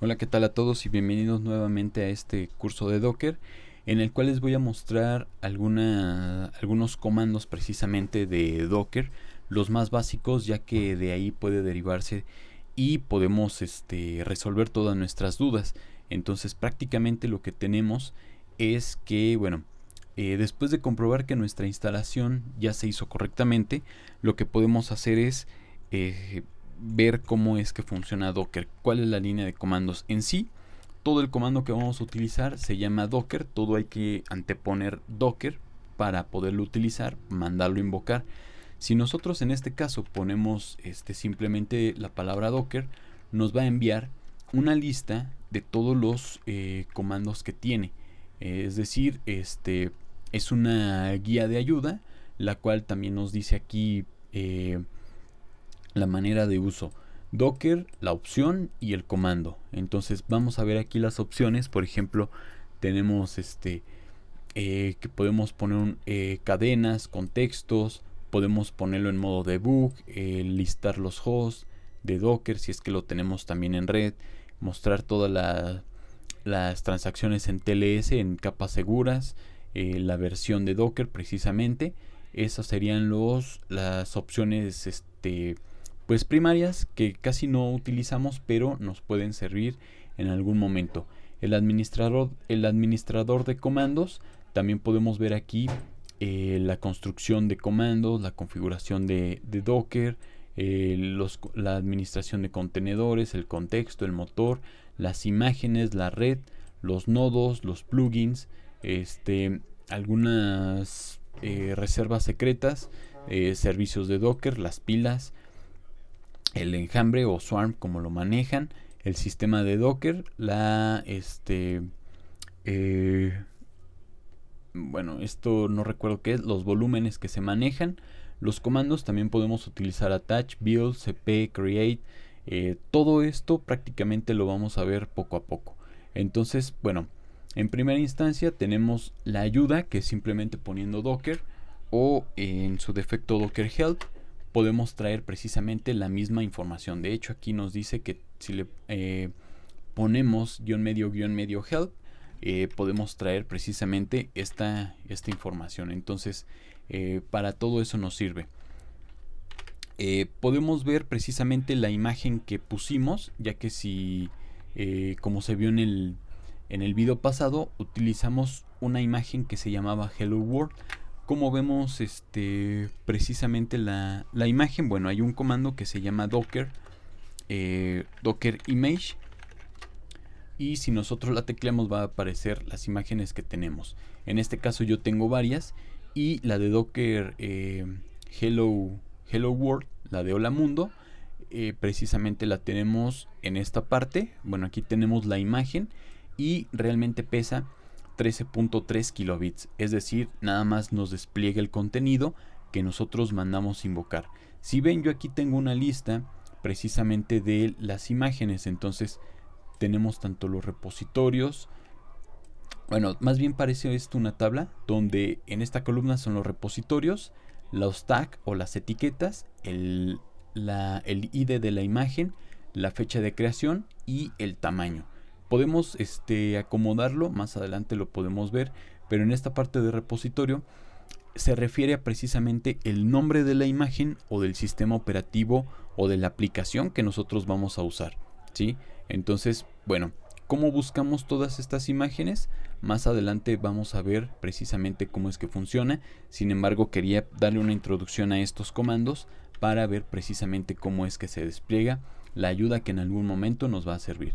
Hola, ¿qué tal a todos y bienvenidos nuevamente a este curso de Docker en el cual les voy a mostrar algunos comandos precisamente de Docker, los más básicos ya que de ahí puede derivarse y podemos este, resolver todas nuestras dudas. Entonces prácticamente lo que tenemos es que, bueno, eh, después de comprobar que nuestra instalación ya se hizo correctamente, lo que podemos hacer es... Eh, ver cómo es que funciona Docker, cuál es la línea de comandos en sí. Todo el comando que vamos a utilizar se llama Docker, todo hay que anteponer Docker para poderlo utilizar, mandarlo invocar. Si nosotros en este caso ponemos este, simplemente la palabra Docker, nos va a enviar una lista de todos los eh, comandos que tiene. es decir, este, es una guía de ayuda, la cual también nos dice aquí eh, la manera de uso. Docker, la opción y el comando. Entonces vamos a ver aquí las opciones. Por ejemplo, tenemos este eh, que podemos poner eh, cadenas, contextos, podemos ponerlo en modo debug, eh, listar los hosts de Docker si es que lo tenemos también en red, mostrar todas la, las transacciones en TLS en capas seguras, la versión de Docker precisamente. Esas serían los, las opciones este, pues primarias que casi no utilizamos pero nos pueden servir en algún momento. El administrador, el administrador de comandos, también podemos ver aquí eh, la construcción de comandos, la configuración de, Docker, eh, la administración de contenedores, el contexto, el motor, las imágenes, la red, los nodos, los plugins, este, algunas eh, reservas secretas, servicios de Docker, las pilas, el enjambre o swarm como lo manejan, el sistema de Docker, la este eh, bueno, esto no recuerdo qué es, los volúmenes que se manejan, los comandos también podemos utilizar attach, build, cp, create, eh, todo esto prácticamente lo vamos a ver poco a poco. Entonces, bueno, en primera instancia tenemos la ayuda que es simplemente poniendo Docker o en su defecto Docker Help podemos traer precisamente la misma información. De hecho, aquí nos dice que si le eh, ponemos guión medio, guión medio help, eh, podemos traer precisamente esta, esta información. Entonces, eh, para todo eso nos sirve. podemos ver precisamente la imagen que pusimos, ya que si, como se vio en el, en el video pasado, utilizamos una imagen que se llamaba Hello World ¿Cómo vemos este, precisamente la, imagen? Bueno, hay un comando que se llama docker, eh, docker image. Y si nosotros la tecleamos va a aparecer las imágenes que tenemos. En este caso yo tengo varias y la de docker eh, hello, hello world, la de hola mundo, eh, precisamente la tenemos en esta parte. Bueno, aquí tenemos la imagen y realmente pesa 13.3 kilobits, es decir, nada más nos despliega el contenido que nosotros mandamos invocar. Si ven, yo aquí tengo una lista precisamente de las imágenes, entonces tenemos tanto los repositorios, bueno, más bien parece esto una tabla donde en esta columna son los repositorios, los tags o las etiquetas, el, la, el ID de la imagen, la fecha de creación y el tamaño. Podemos este, acomodarlo, más adelante lo podemos ver, pero en esta parte de repositorio se refiere a precisamente el nombre de la imagen o del sistema operativo o de la aplicación que nosotros vamos a usar. ¿sí? Entonces, bueno, ¿cómo buscamos todas estas imágenes? Más adelante vamos a ver precisamente cómo es que funciona. Sin embargo, quería darle una introducción a estos comandos para ver precisamente cómo es que se despliega la ayuda que en algún momento nos va a servir.